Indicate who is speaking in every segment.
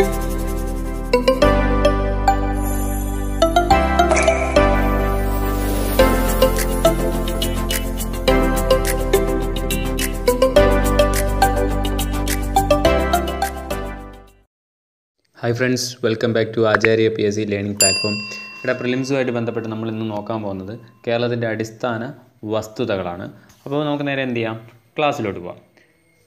Speaker 1: hi friends welcome back to Acharya P S C learning platform ഇവിടെ പ്രിലിംസുമായിട്ട് ബന്ധപ്പെട്ട് നമ്മൾ ഇന്ന് നോക്കാൻ പോകുന്നത് കേരളത്തിൻ്റെ അടിസ്ഥാന വസ്തുതകളാണ് അപ്പോൾ നമുക്ക് നേരെ എന്ത് ചെയ്യാം ക്ലാസ്സിലോട്ട് പോകാം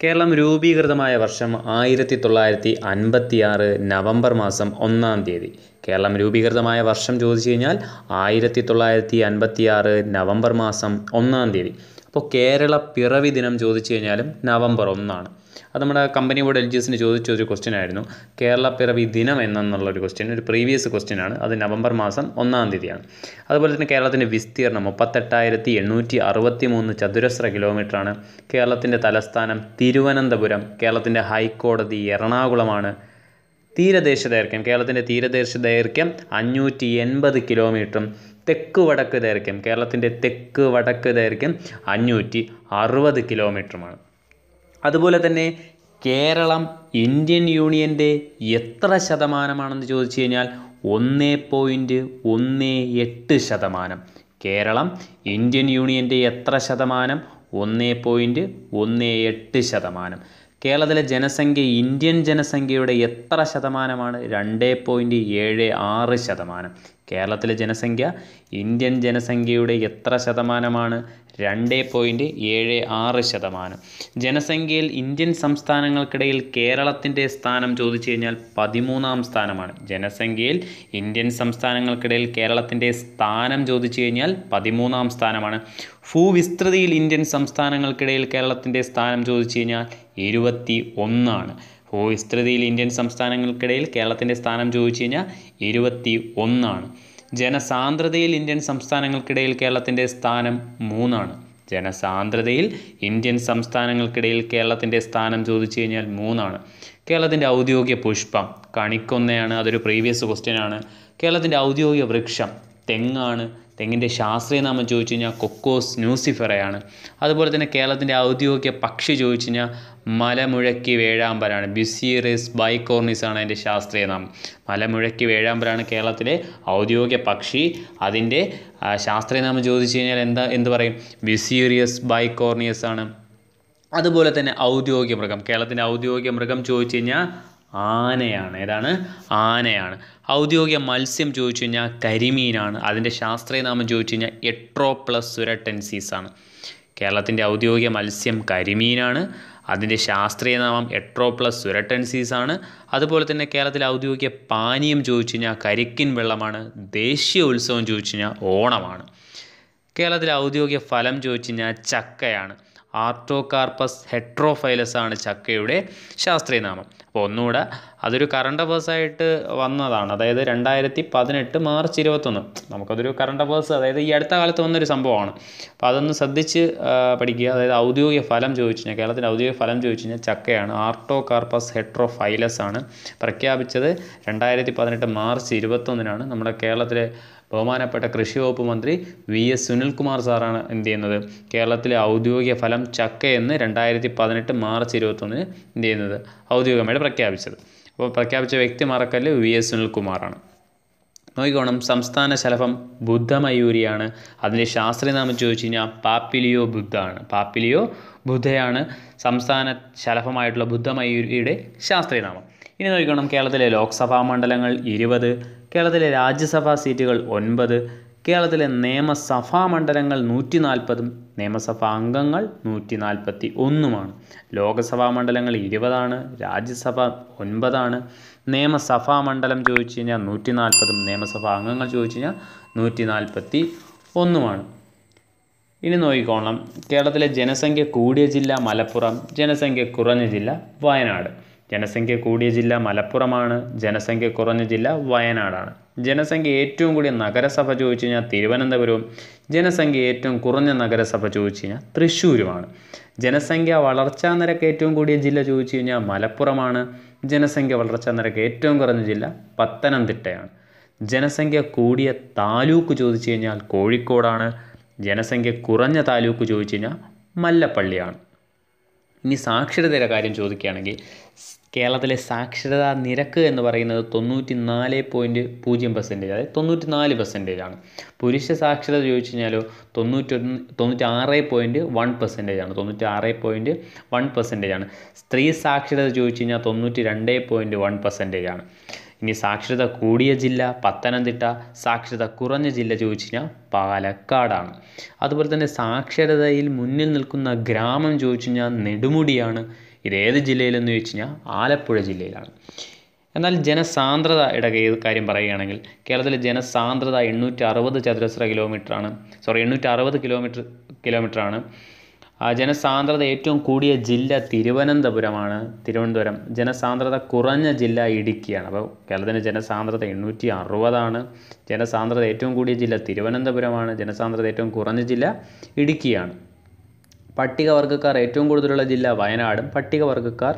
Speaker 1: കേരളം രൂപീകൃതമായ വർഷം ആയിരത്തി തൊള്ളായിരത്തി അൻപത്തിയാറ് നവംബർ മാസം ഒന്നാം തീയതി കേരളം രൂപീകൃതമായ വർഷം ചോദിച്ചു കഴിഞ്ഞാൽ ആയിരത്തി തൊള്ളായിരത്തി അൻപത്തിയാറ് നവംബർ മാസം ഒന്നാം തീയതി അപ്പോൾ കേരള പിറവി ദിനം ചോദിച്ചു കഴിഞ്ഞാലും നവംബർ ഒന്നാണ് അത് നമ്മുടെ കമ്പനി ബോർഡ് എൽ ജി എസിന് ചോദിച്ച ഒരു ക്വസ്റ്റ്യൻ ആയിരുന്നു കേരള പിറവി ദിനം എന്നുള്ള ഒരു ക്വസ്റ്റ്യൻ ഒരു പ്രീവിയസ് ക്വസ്റ്റ്യൻ ആണ് അത് നവംബർ മാസം ഒന്നാം തീയതിയാണ് അതുപോലെ തന്നെ കേരളത്തിൻ്റെ വിസ്തീർണം മുപ്പത്തെട്ടായിരത്തി എണ്ണൂറ്റി അറുപത്തി മൂന്ന് ചതുരശ്ര കിലോമീറ്ററാണ് കേരളത്തിൻ്റെ തലസ്ഥാനം തിരുവനന്തപുരം കേരളത്തിൻ്റെ ഹൈക്കോടതി എറണാകുളമാണ് തീരദേശ ദൈർഘ്യം കേരളത്തിൻ്റെ തീരദേശ ദൈർഘ്യം അഞ്ഞൂറ്റി എൺപത് കിലോമീറ്ററും തെക്ക് വടക്ക് ദൈർഘ്യം കേരളത്തിൻ്റെ തെക്ക് വടക്ക് ദൈർഘ്യം അഞ്ഞൂറ്റി അറുപത് കിലോമീറ്ററുമാണ് അതുപോലെ തന്നെ കേരളം ഇന്ത്യൻ യൂണിയൻ്റെ എത്ര ശതമാനമാണെന്ന് ചോദിച്ചു കഴിഞ്ഞാൽ ഒന്ന് പോയിൻറ്റ് ഒന്ന് എട്ട് ശതമാനം കേരളം ഇന്ത്യൻ യൂണിയൻ്റെ എത്ര ശതമാനം ഒന്ന് പോയിൻറ്റ് ഒന്ന് എട്ട് ശതമാനം കേരളത്തിലെ ജനസംഖ്യ ഇന്ത്യൻ ജനസംഖ്യയുടെ എത്ര ശതമാനമാണ് രണ്ട് പോയിൻറ്റ് ഏഴ് ആറ് ശതമാനം കേരളത്തിലെ ജനസംഖ്യ ഇന്ത്യൻ ജനസംഖ്യയുടെ എത്ര ശതമാനമാണ് രണ്ട് പോയിൻറ്റ് ഏഴ് ആറ് ശതമാനം ജനസംഖ്യയിൽ ഇന്ത്യൻ സംസ്ഥാനങ്ങൾക്കിടയിൽ കേരളത്തിൻ്റെ സ്ഥാനം ചോദിച്ചു കഴിഞ്ഞാൽ പതിമൂന്നാം സ്ഥാനമാണ് ജനസംഖ്യയിൽ ഇന്ത്യൻ സംസ്ഥാനങ്ങൾക്കിടയിൽ കേരളത്തിൻ്റെ സ്ഥാനം ചോദിച്ചു കഴിഞ്ഞാൽ പതിമൂന്നാം സ്ഥാനമാണ് ഭൂവിസ്തൃതിയിൽ ഇന്ത്യൻ സംസ്ഥാനങ്ങൾക്കിടയിൽ കേരളത്തിൻ്റെ സ്ഥാനം ചോദിച്ചു കഴിഞ്ഞാൽ ഇരുപത്തി ഒന്നാണ് ഭൂവിസ്തൃതിയിൽ ഇന്ത്യൻ സംസ്ഥാനങ്ങൾക്കിടയിൽ കേരളത്തിൻ്റെ സ്ഥാനം ചോദിച്ചു കഴിഞ്ഞാൽ ഇരുപത്തി ഒന്നാണ് ജനസാന്ദ്രതയിൽ ഇന്ത്യൻ സംസ്ഥാനങ്ങൾക്കിടയിൽ കേരളത്തിൻ്റെ സ്ഥാനം മൂന്നാണ് ജനസാന്ദ്രതയിൽ ഇന്ത്യൻ സംസ്ഥാനങ്ങൾക്കിടയിൽ കേരളത്തിൻ്റെ സ്ഥാനം ചോദിച്ചു കഴിഞ്ഞാൽ മൂന്നാണ് കേരളത്തിൻ്റെ ഔദ്യോഗിക പുഷ്പം കണിക്കൊന്നയാണ് അതൊരു പ്രീവിയസ് ക്വസ്റ്റ്യൻ ആണ് കേരളത്തിൻ്റെ ഔദ്യോഗിക വൃക്ഷം തെങ്ങാണ് തെങ്ങിൻ്റെ ശാസ്ത്രീയ നാമം ചോദിച്ചു കഴിഞ്ഞാൽ കൊക്കോസ് ന്യൂസിഫറയാണ് അതുപോലെ തന്നെ കേരളത്തിൻ്റെ ഔദ്യോഗിക പക്ഷി ചോദിച്ചു കഴിഞ്ഞാൽ മലമുഴക്കി വേഴാമ്പലാണ് ബിസീറിസ് ബൈക്കോർണിസ് ആണ് അതിൻ്റെ ശാസ്ത്രീയ നാമം മലമുഴക്കി വേഴാമ്പലാണ് കേരളത്തിലെ ഔദ്യോഗിക പക്ഷി അതിൻ്റെ ശാസ്ത്രീയ നാമം ചോദിച്ചു കഴിഞ്ഞാൽ എന്താ എന്ത് പറയും ബിസീറിയസ് ബൈക്കോർണിയസ് ആണ് അതുപോലെ തന്നെ ഔദ്യോഗിക മൃഗം കേരളത്തിൻ്റെ ഔദ്യോഗിക മൃഗം ചോദിച്ചു കഴിഞ്ഞാൽ ആനയാണ് ഏതാണ് ആനയാണ് ഔദ്യോഗിക മത്സ്യം ചോദിച്ചു കഴിഞ്ഞാൽ കരിമീനാണ് അതിൻ്റെ ശാസ്ത്രീയ നാമം ചോദിച്ചു കഴിഞ്ഞാൽ എട്രോപ്ലസ് സുരട്ടൻസീസ് ആണ് കേരളത്തിൻ്റെ ഔദ്യോഗിക മത്സ്യം കരിമീനാണ് അതിൻ്റെ ശാസ്ത്രീയ നാമം എട്രോപ്ലസ് സുരട്ടൻസീസ് ആണ് അതുപോലെ തന്നെ കേരളത്തിലെ ഔദ്യോഗിക പാനീയം ചോദിച്ചു കഴിഞ്ഞാൽ കരിക്കിൻ വെള്ളമാണ് ദേശീയ ഉത്സവം ചോദിച്ചു കഴിഞ്ഞാൽ ഓണമാണ് കേരളത്തിലെ ഔദ്യോഗിക ഫലം ചോദിച്ചു കഴിഞ്ഞാൽ ചക്കയാണ് ആർട്ടോകാർപ്പസ് ഹെട്രോഫൈലസ് ആണ് ചക്കയുടെ ശാസ്ത്രീയ നാമം അപ്പോൾ ഒന്നുകൂടെ അതൊരു കറണ്ട് ആയിട്ട് വന്നതാണ് അതായത് രണ്ടായിരത്തി പതിനെട്ട് മാർച്ച് ഇരുപത്തൊന്ന് നമുക്കതൊരു കറണ്ട് അഫേഴ്സ് അതായത് ഈ അടുത്ത കാലത്ത് വന്നൊരു സംഭവമാണ് അപ്പോൾ അതൊന്ന് ശ്രദ്ധിച്ച് പഠിക്കുക അതായത് ഔദ്യോഗിക ഫലം ചോദിച്ചു കഴിഞ്ഞാൽ കേരളത്തിൻ്റെ ഔദ്യോഗിക ഫലം ചോദിച്ചു കഴിഞ്ഞാൽ ചക്കയാണ് ആർട്ടോകാർപ്പസ് ഹെട്രോഫൈലസ് ആണ് പ്രഖ്യാപിച്ചത് രണ്ടായിരത്തി പതിനെട്ട് മാർച്ച് ഇരുപത്തൊന്നിനാണ് നമ്മുടെ കേരളത്തിലെ ബഹുമാനപ്പെട്ട കൃഷി വകുപ്പ് മന്ത്രി വി എസ് സുനിൽകുമാർ സാറാണ് എന്ത് ചെയ്യുന്നത് കേരളത്തിലെ ഔദ്യോഗിക ഫലം ചക്ക എന്ന് രണ്ടായിരത്തി പതിനെട്ട് മാർച്ച് ഇരുപത്തൊന്നിന് എന്ത് ചെയ്യുന്നത് ഔദ്യോഗികമായിട്ട് പ്രഖ്യാപിച്ചത് അപ്പോൾ പ്രഖ്യാപിച്ച വ്യക്തി മറക്കല് വി എസ് സുനിൽകുമാറാണ് നോക്കിക്കോണം സംസ്ഥാന ശലഭം ബുദ്ധമയൂരിയാണ് അതിൻ്റെ ശാസ്ത്രീയനാമം ചോദിച്ചു കഴിഞ്ഞാൽ പാപ്പിലിയോ ബുദ്ധ ആണ് പാപ്പിലിയോ ബുദ്ധയാണ് സംസ്ഥാന ശലഭമായിട്ടുള്ള ബുദ്ധമയൂരിയുടെ ശാസ്ത്രീയനാമം ഇനി നോക്കിക്കോണം കേരളത്തിലെ ലോക്സഭാ മണ്ഡലങ്ങൾ ഇരുപത് കേരളത്തിലെ രാജ്യസഭാ സീറ്റുകൾ ഒൻപത് കേരളത്തിലെ നിയമസഭാ മണ്ഡലങ്ങൾ നൂറ്റി നാൽപ്പതും നിയമസഭാ അംഗങ്ങൾ നൂറ്റി നാൽപ്പത്തി ഒന്നുമാണ് ലോകസഭാ മണ്ഡലങ്ങൾ ഇരുപതാണ് രാജ്യസഭ ഒൻപതാണ് നിയമസഭാ മണ്ഡലം ചോദിച്ചു കഴിഞ്ഞാൽ നൂറ്റി നാൽപ്പതും നിയമസഭാ അംഗങ്ങൾ ചോദിച്ചു കഴിഞ്ഞാൽ നൂറ്റി നാൽപ്പത്തി ഒന്നുമാണ് ഇനി നോക്കിക്കോണം കേരളത്തിലെ ജനസംഖ്യ കൂടിയ ജില്ല മലപ്പുറം ജനസംഖ്യ കുറഞ്ഞ ജില്ല വയനാട് ജനസംഖ്യ കൂടിയ ജില്ല മലപ്പുറമാണ് ജനസംഖ്യ കുറഞ്ഞ ജില്ല വയനാടാണ് ജനസംഖ്യ ഏറ്റവും കൂടിയ നഗരസഭ ചോദിച്ചു കഴിഞ്ഞാൽ തിരുവനന്തപുരവും ജനസംഖ്യ ഏറ്റവും കുറഞ്ഞ നഗരസഭ ചോദിച്ചു കഴിഞ്ഞാൽ തൃശ്ശൂരുമാണ് ജനസംഖ്യ വളർച്ചാ നിരക്ക് ഏറ്റവും കൂടിയ ജില്ല ചോദിച്ചു കഴിഞ്ഞാൽ മലപ്പുറമാണ് ജനസംഖ്യ വളർച്ചാ നിരക്ക് ഏറ്റവും കുറഞ്ഞ ജില്ല പത്തനംതിട്ടയാണ് ജനസംഖ്യ കൂടിയ താലൂക്ക് ചോദിച്ചു കഴിഞ്ഞാൽ കോഴിക്കോടാണ് ജനസംഖ്യ കുറഞ്ഞ താലൂക്ക് ചോദിച്ചു കഴിഞ്ഞാൽ മല്ലപ്പള്ളിയാണ് ഇനി സാക്ഷരതയുടെ കാര്യം ചോദിക്കുകയാണെങ്കിൽ കേരളത്തിലെ സാക്ഷരതാ നിരക്ക് എന്ന് പറയുന്നത് തൊണ്ണൂറ്റി നാല് പോയിൻറ്റ് പൂജ്യം പെർസെൻറ്റേജ് അതായത് തൊണ്ണൂറ്റി നാല് പെർസെൻറ്റേജ് ആണ് പുരുഷ സാക്ഷരത ചോദിച്ചു കഴിഞ്ഞാലോ തൊണ്ണൂറ്റൊന്ന് തൊണ്ണൂറ്റി ആറ് പോയിൻറ്റ് വൺ പെർസെൻറ്റേജ് ആണ് തൊണ്ണൂറ്റി ആറ് പോയിൻറ്റ് വൺ പെർസെൻറ്റേജ് ആണ് സ്ത്രീ സാക്ഷരത ചോദിച്ചു കഴിഞ്ഞാൽ തൊണ്ണൂറ്റി രണ്ട് പോയിൻറ്റ് വൺ പെർസെൻറ്റേജ് ആണ് ഇനി സാക്ഷരത കൂടിയ ജില്ല പത്തനംതിട്ട സാക്ഷരത കുറഞ്ഞ ജില്ല ചോദിച്ചു കഴിഞ്ഞാൽ പാലക്കാടാണ് അതുപോലെ തന്നെ സാക്ഷരതയിൽ മുന്നിൽ നിൽക്കുന്ന ഗ്രാമം ചോദിച്ചു കഴിഞ്ഞാൽ നെടുമുടിയാണ് ഇത് ഏത് ജില്ലയിലെന്ന് ചോദിച്ചു കഴിഞ്ഞാൽ ആലപ്പുഴ ജില്ലയിലാണ് എന്നാൽ ജനസാന്ദ്രത ഇടകേത് കാര്യം പറയുകയാണെങ്കിൽ കേരളത്തിലെ ജനസാന്ദ്രത എണ്ണൂറ്റി അറുപത് ചതുരശ്ര കിലോമീറ്ററാണ് സോറി എണ്ണൂറ്റി അറുപത് കിലോമീറ്റർ കിലോമീറ്ററാണ് ജനസാന്ദ്രത ഏറ്റവും കൂടിയ ജില്ല തിരുവനന്തപുരമാണ് തിരുവനന്തപുരം ജനസാന്ദ്രത കുറഞ്ഞ ജില്ല ഇടുക്കിയാണ് അപ്പോൾ കേരളത്തിന് ജനസാന്ദ്രത എണ്ണൂറ്റി അറുപതാണ് ജനസാന്ദ്രത ഏറ്റവും കൂടിയ ജില്ല തിരുവനന്തപുരമാണ് ജനസാന്ദ്രത ഏറ്റവും കുറഞ്ഞ ജില്ല ഇടുക്കിയാണ് പട്ടികവർഗ്ഗക്കാർ ഏറ്റവും കൂടുതലുള്ള ജില്ല വയനാടും പട്ടികവർഗ്ഗക്കാർ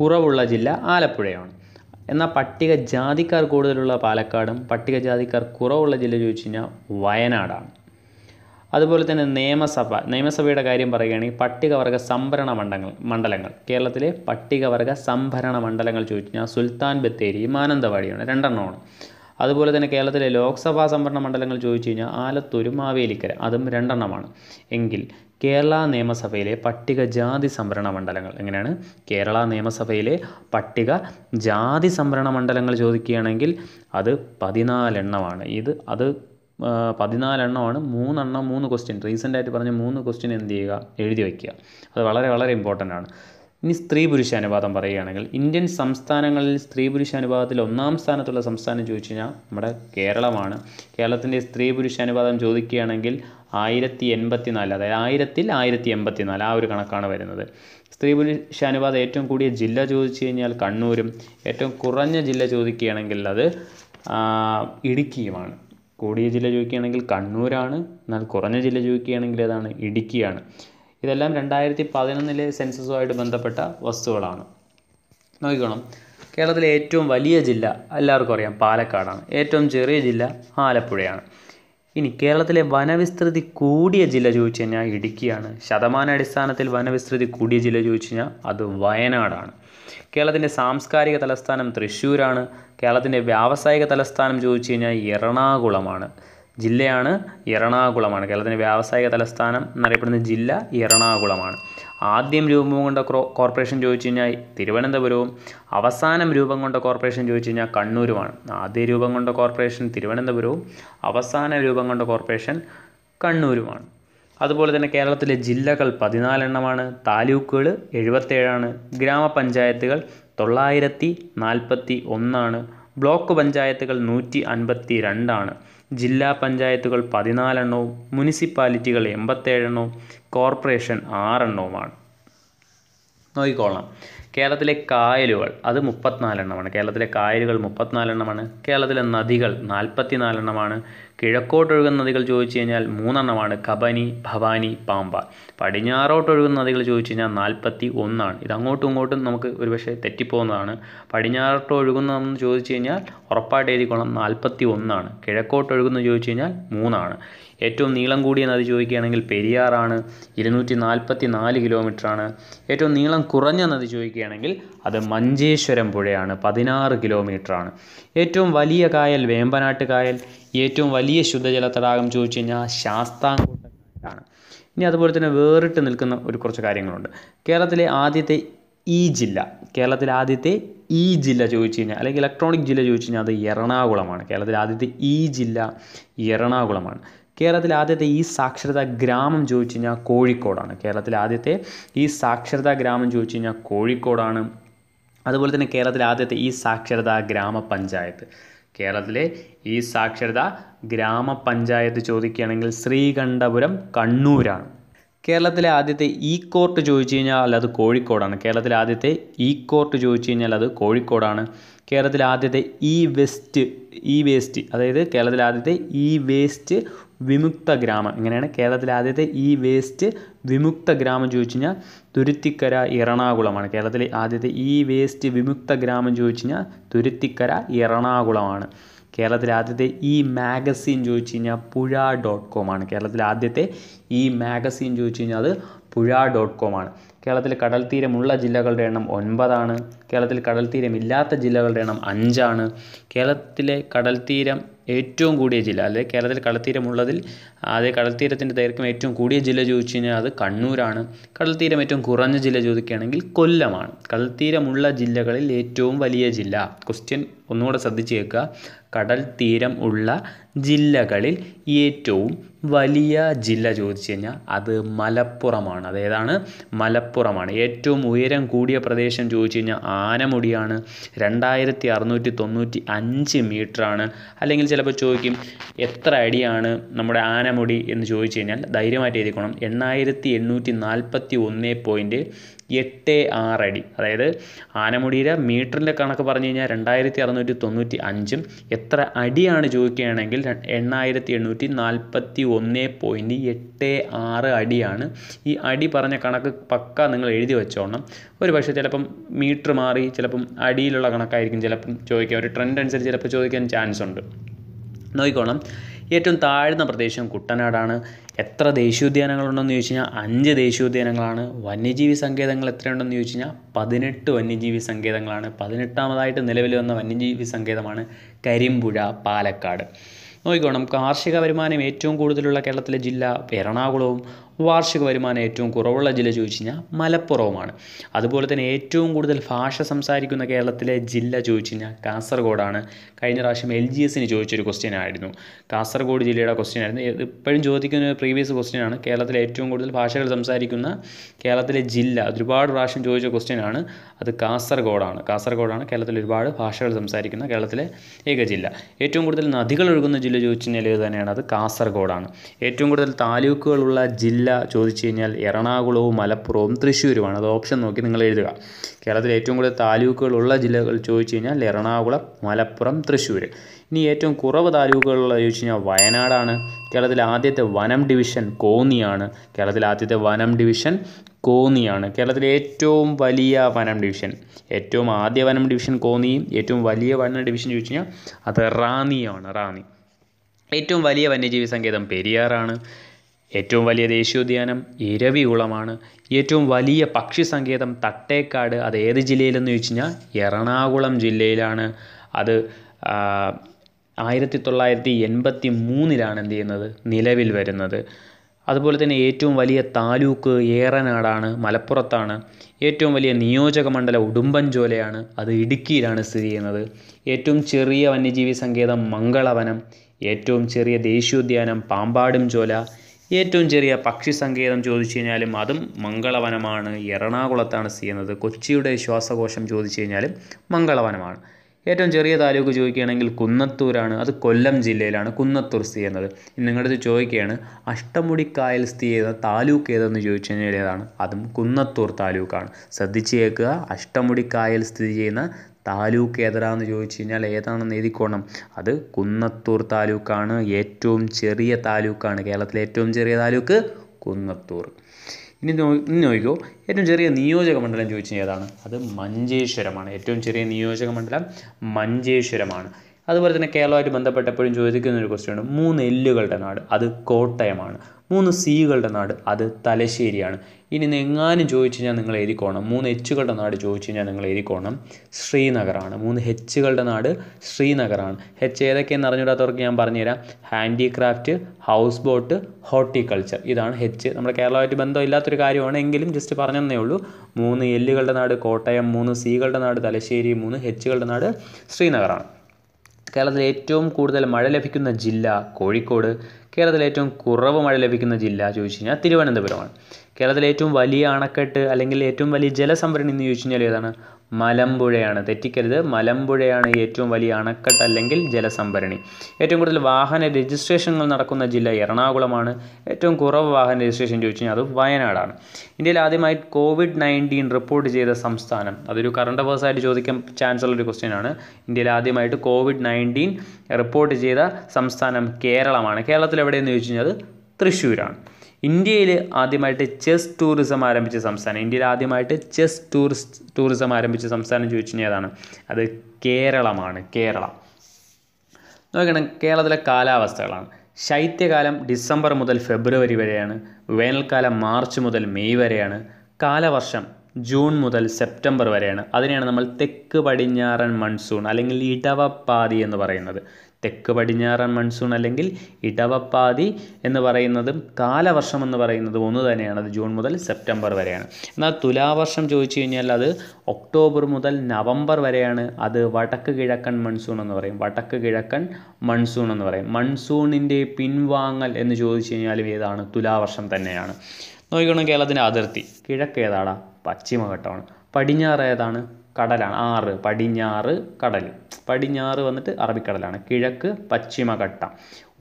Speaker 1: കുറവുള്ള ജില്ല ആലപ്പുഴയാണ് എന്നാൽ പട്ടികജാതിക്കാർ കൂടുതലുള്ള പാലക്കാടും പട്ടികജാതിക്കാർ കുറവുള്ള ജില്ല ചോദിച്ചു കഴിഞ്ഞാൽ വയനാടാണ് അതുപോലെ തന്നെ നിയമസഭ നിയമസഭയുടെ കാര്യം പറയുകയാണെങ്കിൽ പട്ടികവർഗ സംഭരണ മണ്ഡലങ്ങൾ മണ്ഡലങ്ങൾ കേരളത്തിലെ പട്ടികവർഗ സംഭരണ മണ്ഡലങ്ങൾ ചോദിച്ചു സുൽത്താൻ ബത്തേരി മാനന്തവാടിയാണ് രണ്ടെണ്ണമാണ് അതുപോലെ തന്നെ കേരളത്തിലെ ലോക്സഭാ സംഭരണ മണ്ഡലങ്ങൾ ചോദിച്ചു കഴിഞ്ഞാൽ ആലത്തൂരും മാവേലിക്കര അതും രണ്ടെണ്ണമാണ് എങ്കിൽ കേരള നിയമസഭയിലെ പട്ടികജാതി സംവരണ മണ്ഡലങ്ങൾ എങ്ങനെയാണ് കേരള നിയമസഭയിലെ പട്ടിക ജാതി സംവരണ മണ്ഡലങ്ങൾ ചോദിക്കുകയാണെങ്കിൽ അത് പതിനാലെണ്ണമാണ് ഇത് അത് പതിനാലെണ്ണമാണ് മൂന്നെണ്ണം മൂന്ന് ക്വസ്റ്റ്യൻ റീസെൻ്റായിട്ട് പറഞ്ഞ മൂന്ന് ക്വസ്റ്റ്യൻ എന്ത് ചെയ്യുക എഴുതി വയ്ക്കുക അത് വളരെ വളരെ ഇമ്പോർട്ടൻ്റ് ആണ് ഇനി സ്ത്രീ പുരുഷ അനുപാതം പറയുകയാണെങ്കിൽ ഇന്ത്യൻ സംസ്ഥാനങ്ങളിൽ സ്ത്രീ പുരുഷ അനുപാതത്തിൽ ഒന്നാം സ്ഥാനത്തുള്ള സംസ്ഥാനം ചോദിച്ചു കഴിഞ്ഞാൽ നമ്മുടെ കേരളമാണ് കേരളത്തിൻ്റെ സ്ത്രീ പുരുഷ അനുപാതം ചോദിക്കുകയാണെങ്കിൽ ആയിരത്തി എൺപത്തി നാല് അതായത് ആയിരത്തിൽ ആയിരത്തി എൺപത്തി നാല് ആ ഒരു കണക്കാണ് വരുന്നത് സ്ത്രീ പുരുഷ അനുപാതം ഏറ്റവും കൂടിയ ജില്ല ചോദിച്ചു കഴിഞ്ഞാൽ കണ്ണൂരും ഏറ്റവും കുറഞ്ഞ ജില്ല ചോദിക്കുകയാണെങ്കിൽ അത് ഇടുക്കിയുമാണ് കൂടിയ ജില്ല ചോദിക്കുകയാണെങ്കിൽ കണ്ണൂരാണ് എന്നാൽ കുറഞ്ഞ ജില്ല ചോദിക്കുകയാണെങ്കിൽ ഏതാണ് ഇടുക്കിയാണ് ഇതെല്ലാം രണ്ടായിരത്തി പതിനൊന്നിലെ സെൻസസുമായിട്ട് ബന്ധപ്പെട്ട വസ്തുക്കളാണ് നോക്കിക്കോണം കേരളത്തിലെ ഏറ്റവും വലിയ ജില്ല എല്ലാവർക്കും അറിയാം പാലക്കാടാണ് ഏറ്റവും ചെറിയ ജില്ല ആലപ്പുഴയാണ് ഇനി കേരളത്തിലെ വനവിസ്തൃതി കൂടിയ ജില്ല ചോദിച്ചു കഴിഞ്ഞാൽ ഇടുക്കിയാണ് ശതമാന അടിസ്ഥാനത്തിൽ വനവിസ്തൃതി കൂടിയ ജില്ല ചോദിച്ചു കഴിഞ്ഞാൽ അത് വയനാടാണ് കേരളത്തിൻ്റെ സാംസ്കാരിക തലസ്ഥാനം തൃശ്ശൂരാണ് കേരളത്തിൻ്റെ വ്യാവസായിക തലസ്ഥാനം ചോദിച്ചു കഴിഞ്ഞാൽ എറണാകുളമാണ് ജില്ലയാണ് എറണാകുളമാണ് കേരളത്തിൻ്റെ വ്യാവസായിക തലസ്ഥാനം എന്നറിയപ്പെടുന്ന ജില്ല എറണാകുളമാണ് ആദ്യം രൂപം കൊണ്ട കോർപ്പറേഷൻ ചോദിച്ചു കഴിഞ്ഞാൽ തിരുവനന്തപുരവും അവസാനം രൂപം കൊണ്ട കോർപ്പറേഷൻ ചോദിച്ചു കഴിഞ്ഞാൽ കണ്ണൂരുമാണ് ആദ്യ രൂപം കൊണ്ട കോർപ്പറേഷൻ തിരുവനന്തപുരവും അവസാന രൂപം കൊണ്ട കോർപ്പറേഷൻ കണ്ണൂരുമാണ് അതുപോലെ തന്നെ കേരളത്തിലെ ജില്ലകൾ പതിനാലെണ്ണമാണ് താലൂക്കുകൾ എഴുപത്തേഴാണ് ഗ്രാമപഞ്ചായത്തുകൾ തൊള്ളായിരത്തി നാൽപ്പത്തി ഒന്നാണ് ബ്ലോക്ക് പഞ്ചായത്തുകൾ നൂറ്റി അൻപത്തി രണ്ടാണ് ജില്ലാ പഞ്ചായത്തുകൾ പതിനാലെണ്ണവും മുനിസിപ്പാലിറ്റികൾ എൺപത്തേഴെണ്ണവും കോർപ്പറേഷൻ ആറെണ്ണവുമാണ് നോക്കിക്കോളാം കേരളത്തിലെ കായലുകൾ അത് മുപ്പത്തിനാലെണ്ണമാണ് കേരളത്തിലെ കായലുകൾ മുപ്പത്തിനാലെണ്ണമാണ് കേരളത്തിലെ നദികൾ നാൽപ്പത്തിനാലെണ്ണമാണ് കിഴക്കോട്ടൊഴുകുന്ന നദികൾ ചോദിച്ചു കഴിഞ്ഞാൽ മൂന്നെണ്ണമാണ് കബനി ഭവാനി പാമ്പ പടിഞ്ഞാറോട്ടൊഴുകുന്ന നദികൾ ചോദിച്ചു കഴിഞ്ഞാൽ നാൽപ്പത്തി ഒന്നാണ് ഇത് അങ്ങോട്ടും ഇങ്ങോട്ടും നമുക്ക് ഒരുപക്ഷെ തെറ്റിപ്പോകുന്നതാണ് പടിഞ്ഞാറോട്ടൊഴുകുന്നതെന്ന് ചോദിച്ചു കഴിഞ്ഞാൽ ഉറപ്പായിട്ട് എഴുതിക്കോളാം നാൽപ്പത്തി ഒന്നാണ് കിഴക്കോട്ടൊഴുകുന്ന ചോദിച്ചു കഴിഞ്ഞാൽ മൂന്നാണ് ഏറ്റവും നീളം കൂടിയ നദി ചോദിക്കുകയാണെങ്കിൽ പെരിയാറാണ് ഇരുന്നൂറ്റി നാൽപ്പത്തി നാല് കിലോമീറ്ററാണ് ഏറ്റവും നീളം കുറഞ്ഞ നദി ചോദിക്കുകയാണെങ്കിൽ അത് മഞ്ചേശ്വരം പുഴയാണ് പതിനാറ് കിലോമീറ്ററാണ് ഏറ്റവും വലിയ കായൽ വേമ്പനാട്ട് കായൽ ഏറ്റവും വലിയ ശുദ്ധജല തടാകം ചോദിച്ചു കഴിഞ്ഞാൽ ശാസ്താംകോട്ട കായലാണ് ഇനി അതുപോലെ തന്നെ വേറിട്ട് നിൽക്കുന്ന ഒരു കുറച്ച് കാര്യങ്ങളുണ്ട് കേരളത്തിലെ ആദ്യത്തെ ഈ ജില്ല കേരളത്തിലെ ആദ്യത്തെ ഈ ജില്ല ചോദിച്ചു കഴിഞ്ഞാൽ അല്ലെങ്കിൽ ഇലക്ട്രോണിക് ജില്ല ചോദിച്ചു കഴിഞ്ഞാൽ അത് എറണാകുളമാണ് കേരളത്തിലെ ആദ്യത്തെ ഈ ജില്ല എറണാകുളമാണ് കേരളത്തിലെ ആദ്യത്തെ ഈ സാക്ഷരതാ ഗ്രാമം ചോദിച്ചു കഴിഞ്ഞാൽ കോഴിക്കോടാണ് കേരളത്തിലെ ആദ്യത്തെ ഈ സാക്ഷരതാ ഗ്രാമം ചോദിച്ചു കഴിഞ്ഞാൽ കോഴിക്കോടാണ് അതുപോലെ തന്നെ കേരളത്തിലെ ആദ്യത്തെ ഈ സാക്ഷരതാ ഗ്രാമപഞ്ചായത്ത് കേരളത്തിലെ ഈ സാക്ഷരതാ ഗ്രാമപഞ്ചായത്ത് ചോദിക്കുകയാണെങ്കിൽ ശ്രീകണ്ഠപുരം കണ്ണൂരാണ് കേരളത്തിലെ ആദ്യത്തെ ഇ കോർട്ട് ചോദിച്ചു കഴിഞ്ഞാൽ അത് കോഴിക്കോടാണ് കേരളത്തിലെ ആദ്യത്തെ ഇ കോർട്ട് ചോദിച്ചു കഴിഞ്ഞാൽ അത് കോഴിക്കോടാണ് കേരളത്തിലെ ആദ്യത്തെ ഇ വെസ്റ്റ് ഇ വേസ്റ്റ് അതായത് കേരളത്തിലെ ആദ്യത്തെ ഇ വേസ്റ്റ് വിമുക്ത ഗ്രാമം ഇങ്ങനെയാണ് കേരളത്തിലെ ആദ്യത്തെ ഇ വേസ്റ്റ് വിമുക്ത ഗ്രാമം ചോദിച്ചു കഴിഞ്ഞാൽ തുരുത്തിക്കര എറണാകുളമാണ് കേരളത്തിലെ ആദ്യത്തെ ഇ വേസ്റ്റ് വിമുക്ത ഗ്രാമം ചോദിച്ചു കഴിഞ്ഞാൽ തുരുത്തിക്കര എറണാകുളമാണ് കേരളത്തിലെ ആദ്യത്തെ ഈ മാഗസിൻ ചോദിച്ചു കഴിഞ്ഞാൽ പുഴ ഡോട്ട് കോം ആണ് കേരളത്തിലെ ആദ്യത്തെ ഈ മാഗസിൻ ചോദിച്ചു കഴിഞ്ഞാൽ അത് പുഴ ഡോട്ട് കോം ആണ് കേരളത്തിൽ കടൽ തീരമുള്ള ജില്ലകളുടെ എണ്ണം ഒൻപതാണ് കേരളത്തിൽ കടൽ തീരമില്ലാത്ത ജില്ലകളുടെ എണ്ണം അഞ്ചാണ് കേരളത്തിലെ കടൽ തീരം ഏറ്റവും കൂടിയ ജില്ല അല്ലെ കേരളത്തിൽ കടൽത്തീരമുള്ളതിൽ അതേ കടൽത്തീരത്തിൻ്റെ ദൈർഘ്യം ഏറ്റവും കൂടിയ ജില്ല ചോദിച്ചു കഴിഞ്ഞാൽ അത് കണ്ണൂരാണ് കടൽത്തീരം ഏറ്റവും കുറഞ്ഞ ജില്ല ചോദിക്കുകയാണെങ്കിൽ കൊല്ലമാണ് കടൽത്തീരമുള്ള ജില്ലകളിൽ ഏറ്റവും വലിയ ജില്ല ക്വസ്റ്റ്യൻ ഒന്നുകൂടെ ശ്രദ്ധിച്ച് കേൾക്കുക കടൽ തീരം ഉള്ള ജില്ലകളിൽ ഏറ്റവും വലിയ ജില്ല ചോദിച്ചു കഴിഞ്ഞാൽ അത് മലപ്പുറമാണ് അതേതാണ് മലപ്പുറമാണ് ഏറ്റവും ഉയരം കൂടിയ പ്രദേശം ചോദിച്ചു കഴിഞ്ഞാൽ ആനമുടിയാണ് രണ്ടായിരത്തി അറുന്നൂറ്റി തൊണ്ണൂറ്റി അഞ്ച് മീറ്ററാണ് അല്ലെങ്കിൽ ചിലപ്പോൾ ചോദിക്കും എത്ര അടിയാണ് നമ്മുടെ ആനമുടി എന്ന് ചോദിച്ചു കഴിഞ്ഞാൽ ധൈര്യമായിട്ട് എഴുതിക്കണം എണ്ണായിരത്തി എണ്ണൂറ്റി നാൽപ്പത്തി ഒന്ന് പോയിൻറ്റ് എട്ട് ആറടി അതായത് ആനമുടിയുടെ മീറ്ററിൻ്റെ കണക്ക് പറഞ്ഞു കഴിഞ്ഞാൽ രണ്ടായിരത്തി അറുന്നൂറ്റി തൊണ്ണൂറ്റി അഞ്ചും എത്ര അടിയാണ് ചോദിക്കുകയാണെങ്കിൽ എണ്ണായിരത്തി എണ്ണൂറ്റി നാൽപ്പത്തി ഒന്ന് പോയിൻറ്റ് എട്ട് ആറ് അടിയാണ് ഈ അടി പറഞ്ഞ കണക്ക് പക്ക നിങ്ങൾ എഴുതി വെച്ചോണം ഒരു പക്ഷേ ചിലപ്പം മീറ്റർ മാറി ചിലപ്പം അടിയിലുള്ള കണക്കായിരിക്കും ചിലപ്പം ചോദിക്കുക ഒരു ട്രെൻഡ് അനുസരിച്ച് ചിലപ്പോൾ ചോദിക്കാൻ ചാൻസ് ഉണ്ട് നോക്കിക്കോണം ഏറ്റവും താഴ്ന്ന പ്രദേശം കുട്ടനാടാണ് എത്ര ദേശീയോദ്യാനങ്ങളുണ്ടെന്ന് ചോദിച്ചു കഴിഞ്ഞാൽ അഞ്ച് ദേശീയോദ്യാനങ്ങളാണ് വന്യജീവി സങ്കേതങ്ങൾ എത്രയുണ്ടെന്ന് ചോദിച്ചു കഴിഞ്ഞാൽ പതിനെട്ട് വന്യജീവി സങ്കേതങ്ങളാണ് പതിനെട്ടാമതായിട്ട് നിലവിൽ വന്ന വന്യജീവി സങ്കേതമാണ് കരിമ്പുഴ പാലക്കാട് നോക്കിക്കോണം കാർഷിക വരുമാനം ഏറ്റവും കൂടുതലുള്ള കേരളത്തിലെ ജില്ല എറണാകുളവും വാർഷിക വരുമാനം ഏറ്റവും കുറവുള്ള ജില്ല ചോദിച്ചു കഴിഞ്ഞാൽ മലപ്പുറവുമാണ് അതുപോലെ തന്നെ ഏറ്റവും കൂടുതൽ ഭാഷ സംസാരിക്കുന്ന കേരളത്തിലെ ജില്ല ചോദിച്ചു കഴിഞ്ഞാൽ കാസർഗോഡാണ് കഴിഞ്ഞ പ്രാവശ്യം എൽ ജി എസിന് ചോദിച്ചൊരു ക്വസ്റ്റ്യൻ ആയിരുന്നു കാസർഗോഡ് ജില്ലയുടെ ക്വസ്റ്റ്യൻ ആയിരുന്നു ഇപ്പോഴും ചോദിക്കുന്ന ഒരു പ്രീവിയസ് ക്വസ്റ്റ്യൻ ആണ് കേരളത്തിലെ ഏറ്റവും കൂടുതൽ ഭാഷകൾ സംസാരിക്കുന്ന കേരളത്തിലെ ജില്ല ഒരുപാട് പ്രാവശ്യം ചോദിച്ച ക്വസ്റ്റ്യൻ ആണ് അത് കാസർഗോഡാണ് കാസർഗോഡാണ് കേരളത്തിൽ ഒരുപാട് ഭാഷകൾ സംസാരിക്കുന്ന കേരളത്തിലെ ഏക ജില്ല ഏറ്റവും കൂടുതൽ നദികൾ ഒഴുകുന്ന ജില്ല ചോദിച്ചു കഴിഞ്ഞാൽ ഇത് തന്നെയാണ് അത് കാസർഗോഡാണ് ഏറ്റവും കൂടുതൽ താലൂക്കുകളുള്ള ജില്ല ചോദിച്ചു കഴിഞ്ഞാൽ എറണാകുളവും മലപ്പുറവും തൃശ്ശൂരുമാണ് അത് ഓപ്ഷൻ നോക്കി നിങ്ങൾ എഴുതുക കേരളത്തിലെ ഏറ്റവും കൂടുതൽ താലൂക്കുകളുള്ള ജില്ലകൾ ചോദിച്ചു കഴിഞ്ഞാൽ എറണാകുളം മലപ്പുറം തൃശ്ശൂർ ഇനി ഏറ്റവും കുറവ് താലൂക്കുകളുള്ള ചോദിച്ചു കഴിഞ്ഞാൽ വയനാടാണ് കേരളത്തിലെ ആദ്യത്തെ വനം ഡിവിഷൻ കോന്നിയാണ് കേരളത്തിലെ ആദ്യത്തെ വനം ഡിവിഷൻ കോന്നിയാണ് കേരളത്തിലെ ഏറ്റവും വലിയ വനം ഡിവിഷൻ ഏറ്റവും ആദ്യ വനം ഡിവിഷൻ കോന്നിയും ഏറ്റവും വലിയ വനം ഡിവിഷൻ ചോദിച്ചു കഴിഞ്ഞാൽ അത് റാന്നിയാണ് റാന്നി ഏറ്റവും വലിയ വന്യജീവി സങ്കേതം പെരിയാറാണ് ഏറ്റവും വലിയ ദേശീയോദ്യാനം ഇരവികുളമാണ് ഏറ്റവും വലിയ പക്ഷി സങ്കേതം തട്ടേക്കാട് അത് ഏത് ജില്ലയിലെന്ന് ചോദിച്ചു കഴിഞ്ഞാൽ എറണാകുളം ജില്ലയിലാണ് അത് ആയിരത്തി തൊള്ളായിരത്തി എൺപത്തി മൂന്നിലാണ് എന്ത് ചെയ്യുന്നത് നിലവിൽ വരുന്നത് അതുപോലെ തന്നെ ഏറ്റവും വലിയ താലൂക്ക് ഏറനാടാണ് മലപ്പുറത്താണ് ഏറ്റവും വലിയ നിയോജക മണ്ഡലം ഉടുമ്പൻചോലയാണ് അത് ഇടുക്കിയിലാണ് സ്ഥിതി ചെയ്യുന്നത് ഏറ്റവും ചെറിയ വന്യജീവി സങ്കേതം മംഗളവനം ഏറ്റവും ചെറിയ ദേശീയോദ്യാനം പാമ്പാടും ചോല ഏറ്റവും ചെറിയ പക്ഷി സങ്കേതം ചോദിച്ചു കഴിഞ്ഞാലും അതും മംഗളവനമാണ് എറണാകുളത്താണ് സ്ഥിതി ചെയ്യുന്നത് കൊച്ചിയുടെ ശ്വാസകോശം ചോദിച്ചു കഴിഞ്ഞാലും മംഗളവനമാണ് ഏറ്റവും ചെറിയ താലൂക്ക് ചോദിക്കുകയാണെങ്കിൽ കുന്നത്തൂരാണ് അത് കൊല്ലം ജില്ലയിലാണ് കുന്നത്തൂർ സ്ഥിതി ചെയ്യുന്നത് നിങ്ങളുടെ അടുത്ത് ചോദിക്കുകയാണ് അഷ്ടമുടിക്കായൽ സ്ഥിതി ചെയ്യുന്ന താലൂക്ക് ഏതെന്ന് ചോദിച്ചു കഴിഞ്ഞാൽ ഏതാണ് അതും കുന്നത്തൂർ താലൂക്കാണ് ശ്രദ്ധിച്ചു കേൾക്കുക അഷ്ടമുടിക്കായൽ സ്ഥിതി ചെയ്യുന്ന താലൂക്ക് ഏതാണെന്ന് ചോദിച്ചു കഴിഞ്ഞാൽ ഏതാണെന്ന് എഴുതിക്കോണം അത് കുന്നത്തൂർ താലൂക്കാണ് ഏറ്റവും ചെറിയ താലൂക്കാണ് കേരളത്തിലെ ഏറ്റവും ചെറിയ താലൂക്ക് കുന്നത്തൂർ ഇനി ഇനി നോക്കിക്കോ ഏറ്റവും ചെറിയ നിയോജക മണ്ഡലം ചോദിച്ചത് ഏതാണ് അത് മഞ്ചേശ്വരമാണ് ഏറ്റവും ചെറിയ നിയോജക മണ്ഡലം മഞ്ചേശ്വരമാണ് അതുപോലെ തന്നെ കേരളമായിട്ട് ബന്ധപ്പെട്ട് എപ്പോഴും ചോദിക്കുന്ന ഒരു ക്വസ്റ്റ്യൻ ആണ് മൂന്ന് എല്ലുകളുടെ നാട് അത് കോട്ടയമാണ് മൂന്ന് സികളുടെ നാട് അത് തലശ്ശേരിയാണ് ഇനി എങ്ങാനും ചോദിച്ചു കഴിഞ്ഞാൽ നിങ്ങൾ എഴുതിക്കോണം മൂന്ന് എച്ചുകളുടെ നാട് ചോദിച്ചു കഴിഞ്ഞാൽ നിങ്ങൾ എഴുതിക്കോണം ശ്രീനഗറാണ് മൂന്ന് ഹെച്ചുകളുടെ നാട് ശ്രീനഗറാണ് ഹെച്ച് ഏതൊക്കെയെന്ന് അറിഞ്ഞുകൂടാത്തവർക്ക് ഞാൻ പറഞ്ഞുതരാം ഹാൻഡിക്രാഫ്റ്റ് ഹൗസ് ബോട്ട് ഹോർട്ടിക്കൾച്ചർ ഇതാണ് ഹെച്ച് നമ്മുടെ കേരളമായിട്ട് ഇല്ലാത്തൊരു കാര്യമാണ് എങ്കിലും ജസ്റ്റ് പറഞ്ഞതന്നേ ഉള്ളൂ മൂന്ന് എല്ലുകളുടെ നാട് കോട്ടയം മൂന്ന് സികളുടെ നാട് തലശ്ശേരി മൂന്ന് ഹെച്ചുകളുടെ നാട് ശ്രീനഗറാണ് കേരളത്തിൽ ഏറ്റവും കൂടുതൽ മഴ ലഭിക്കുന്ന ജില്ല കോഴിക്കോട് കേരളത്തിൽ ഏറ്റവും കുറവ് മഴ ലഭിക്കുന്ന ജില്ല ചോദിച്ചു കഴിഞ്ഞാൽ തിരുവനന്തപുരമാണ് കേരളത്തിലെ ഏറ്റവും വലിയ അണക്കെട്ട് അല്ലെങ്കിൽ ഏറ്റവും വലിയ ജലസംഭരണി എന്ന് ചോദിച്ചു കഴിഞ്ഞാൽ ഏതാണ് മലമ്പുഴയാണ് തെറ്റിക്കരുത് മലമ്പുഴയാണ് ഏറ്റവും വലിയ അണക്കെട്ട് അല്ലെങ്കിൽ ജലസംഭരണി ഏറ്റവും കൂടുതൽ വാഹന രജിസ്ട്രേഷനുകൾ നടക്കുന്ന ജില്ല എറണാകുളമാണ് ഏറ്റവും കുറവ് വാഹന രജിസ്ട്രേഷൻ ചോദിച്ചു കഴിഞ്ഞാൽ അത് വയനാടാണ് ഇന്ത്യയിൽ ആദ്യമായി കോവിഡ് നയൻറ്റീൻ റിപ്പോർട്ട് ചെയ്ത സംസ്ഥാനം അതൊരു കറണ്ട് അഫേഴ്സായിട്ട് ചോദിക്കാൻ ചാൻസ് ഉള്ളൊരു ക്വസ്റ്റ്യൻ ആണ് ഇന്ത്യയിൽ ആദ്യമായിട്ട് കോവിഡ് നയൻറ്റീൻ റിപ്പോർട്ട് ചെയ്ത സംസ്ഥാനം കേരളമാണ് കേരളത്തിൽ എവിടെയെന്ന് ചോദിച്ചു കഴിഞ്ഞാൽ അത് തൃശ്ശൂരാണ് ഇന്ത്യയിൽ ആദ്യമായിട്ട് ചെസ് ടൂറിസം ആരംഭിച്ച സംസ്ഥാനം ഇന്ത്യയിൽ ആദ്യമായിട്ട് ചെസ് ടൂറിസ് ടൂറിസം ആരംഭിച്ച സംസ്ഥാനം ചോദിച്ചു കഴിഞ്ഞാൽ അതാണ് അത് കേരളമാണ് കേരള നോക്കണം കേരളത്തിലെ കാലാവസ്ഥകളാണ് ശൈത്യകാലം ഡിസംബർ മുതൽ ഫെബ്രുവരി വരെയാണ് വേനൽക്കാലം മാർച്ച് മുതൽ മെയ് വരെയാണ് കാലവർഷം ജൂൺ മുതൽ സെപ്റ്റംബർ വരെയാണ് അതിനെയാണ് നമ്മൾ തെക്ക് പടിഞ്ഞാറൻ മൺസൂൺ അല്ലെങ്കിൽ ഇടവപ്പാതി എന്ന് പറയുന്നത് തെക്ക് പടിഞ്ഞാറൻ മൺസൂൺ അല്ലെങ്കിൽ ഇടവപ്പാതി എന്ന് പറയുന്നതും കാലവർഷം എന്ന് പറയുന്നതും ഒന്ന് തന്നെയാണ് അത് ജൂൺ മുതൽ സെപ്റ്റംബർ വരെയാണ് എന്നാൽ തുലാവർഷം ചോദിച്ചു കഴിഞ്ഞാൽ അത് ഒക്ടോബർ മുതൽ നവംബർ വരെയാണ് അത് വടക്ക് കിഴക്കൻ മൺസൂൺ എന്ന് പറയും വടക്ക് കിഴക്കൻ മൺസൂൺ എന്ന് പറയും മൺസൂണിൻ്റെ പിൻവാങ്ങൽ എന്ന് ചോദിച്ചു കഴിഞ്ഞാലും ഏതാണ് തുലാവർഷം തന്നെയാണ് നോക്കിക്കോണം കേരളത്തിൻ്റെ അതിർത്തി കിഴക്ക് ഏതാണ് പശ്ചിമഘട്ടമാണ് പടിഞ്ഞാറ് ഏതാണ് കടലാണ് ആറ് പടിഞ്ഞാറ് കടൽ പടിഞ്ഞാറ് വന്നിട്ട് അറബിക്കടലാണ് കിഴക്ക് പശ്ചിമഘട്ടം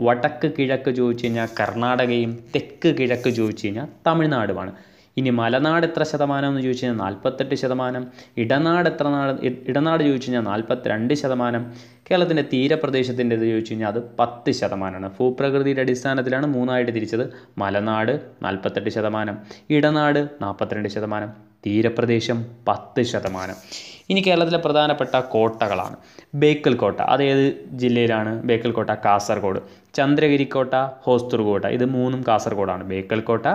Speaker 1: വടക്ക് കിഴക്ക് ചോദിച്ചു കഴിഞ്ഞാൽ കർണാടകയും തെക്ക് കിഴക്ക് ചോദിച്ചു കഴിഞ്ഞാൽ തമിഴ്നാടുമാണ് ഇനി മലനാട് എത്ര ശതമാനം എന്ന് ചോദിച്ചു കഴിഞ്ഞാൽ നാൽപ്പത്തെട്ട് ശതമാനം ഇടനാട് എത്ര നാട് ഇടനാട് ചോദിച്ചു കഴിഞ്ഞാൽ നാൽപ്പത്തിരണ്ട് ശതമാനം കേരളത്തിൻ്റെ തീരപ്രദേശത്തിൻ്റെ ഇത് ചോദിച്ചു കഴിഞ്ഞാൽ അത് പത്ത് ശതമാനമാണ് ഭൂപ്രകൃതിയുടെ അടിസ്ഥാനത്തിലാണ് മൂന്നായിട്ട് തിരിച്ചത് മലനാട് നാൽപ്പത്തെട്ട് ശതമാനം ഇടനാട് നാൽപ്പത്തിരണ്ട് ശതമാനം തീരപ്രദേശം പത്ത് ശതമാനം ഇനി കേരളത്തിലെ പ്രധാനപ്പെട്ട കോട്ടകളാണ് ബേക്കൽ കോട്ട അതേത് ജില്ലയിലാണ് ബേക്കൽ കോട്ട കാസർഗോഡ് ചന്ദ്രഗിരി കോട്ട ഹോസ്തൂർ കോട്ട ഇത് മൂന്നും കാസർഗോഡാണ് ബേക്കൽ കോട്ട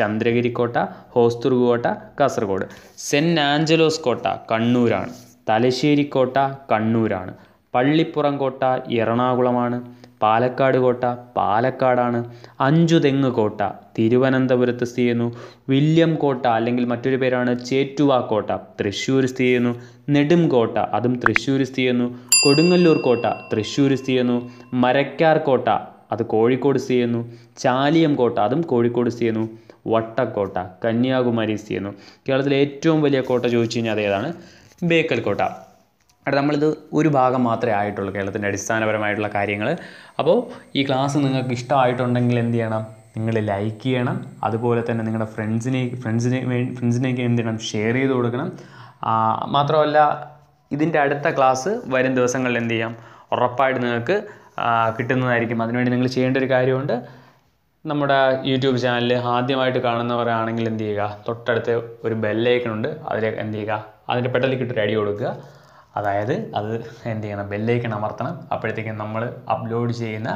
Speaker 1: ചന്ദ്രഗിരി കോട്ട ഹോസ്തൂർ കോട്ട കാസർഗോഡ് സെൻറ്റ് ആഞ്ചലോസ് കോട്ട കണ്ണൂരാണ് തലശ്ശേരി കോട്ട കണ്ണൂരാണ് പള്ളിപ്പുറം കോട്ട എറണാകുളമാണ് പാലക്കാട് കോട്ട പാലക്കാടാണ് അഞ്ചുതെങ്ങ് കോട്ട തിരുവനന്തപുരത്ത് സ്ഥിതി ചെയ്യുന്നു വില്യം കോട്ട അല്ലെങ്കിൽ മറ്റൊരു പേരാണ് ചേറ്റുവാ കോട്ട തൃശ്ശൂർ സ്ഥിതി ചെയ്യുന്നു നെടുംകോട്ട അതും തൃശ്ശൂർ സ്ഥിതി ചെയ്യുന്നു കൊടുങ്ങല്ലൂർ കോട്ട തൃശ്ശൂർ സ്ഥിതി ചെയ്യുന്നു മരക്കാർ കോട്ട അത് കോഴിക്കോട് സ്ഥിതി ചെയ്യുന്നു ചാലിയം കോട്ട അതും കോഴിക്കോട് സ്ഥിതി ചെയ്യുന്നു വട്ടക്കോട്ട കന്യാകുമാരി സ്ഥിതി ചെയ്യുന്നു കേരളത്തിലെ ഏറ്റവും വലിയ കോട്ട ചോദിച്ചു കഴിഞ്ഞാൽ അതേതാണ് ബേക്കൽ കോട്ട അവിടെ നമ്മളിത് ഒരു ഭാഗം മാത്രമേ ആയിട്ടുള്ളൂ കേരളത്തിൻ്റെ അടിസ്ഥാനപരമായിട്ടുള്ള കാര്യങ്ങൾ അപ്പോൾ ഈ ക്ലാസ് നിങ്ങൾക്ക് ഇഷ്ടമായിട്ടുണ്ടെങ്കിൽ എന്ത് ചെയ്യണം നിങ്ങൾ ലൈക്ക് ചെയ്യണം അതുപോലെ തന്നെ നിങ്ങളുടെ ഫ്രണ്ട്സിനെ ഫ്രണ്ട്സിനെ ഫ്രണ്ട്സിനെയൊക്കെ എന്ത് ചെയ്യണം ഷെയർ ചെയ്ത് കൊടുക്കണം മാത്രമല്ല ഇതിൻ്റെ അടുത്ത ക്ലാസ് വരും ദിവസങ്ങളിൽ എന്ത് ചെയ്യാം ഉറപ്പായിട്ട് നിങ്ങൾക്ക് കിട്ടുന്നതായിരിക്കും അതിനുവേണ്ടി നിങ്ങൾ ചെയ്യേണ്ട ഒരു കാര്യമുണ്ട് നമ്മുടെ യൂട്യൂബ് ചാനൽ ആദ്യമായിട്ട് കാണുന്നവരാണെങ്കിൽ എന്ത് ചെയ്യുക തൊട്ടടുത്ത് ഒരു ഉണ്ട് അതിൽ എന്ത് ചെയ്യുക അതിൻ്റെ പെട്ടലിൽ ഇട്ടൊരു അടി കൊടുക്കുക അതായത് അത് എന്ത് ചെയ്യണം ബെല്ലൈക്കൺ അമർത്തണം അപ്പോഴത്തേക്കും നമ്മൾ അപ്ലോഡ് ചെയ്യുന്ന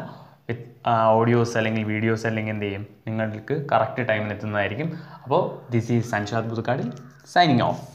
Speaker 1: ഓഡിയോസ് അല്ലെങ്കിൽ വീഡിയോസ് അല്ലെങ്കിൽ എന്ത് ചെയ്യും നിങ്ങൾക്ക് കറക്റ്റ് ടൈമിൽ എത്തുന്നതായിരിക്കും അപ്പോൾ ദിസ് ഈസ് സൻഷാദ് പുതുക്കാടിൽ സൈനിങ് ഓഫ്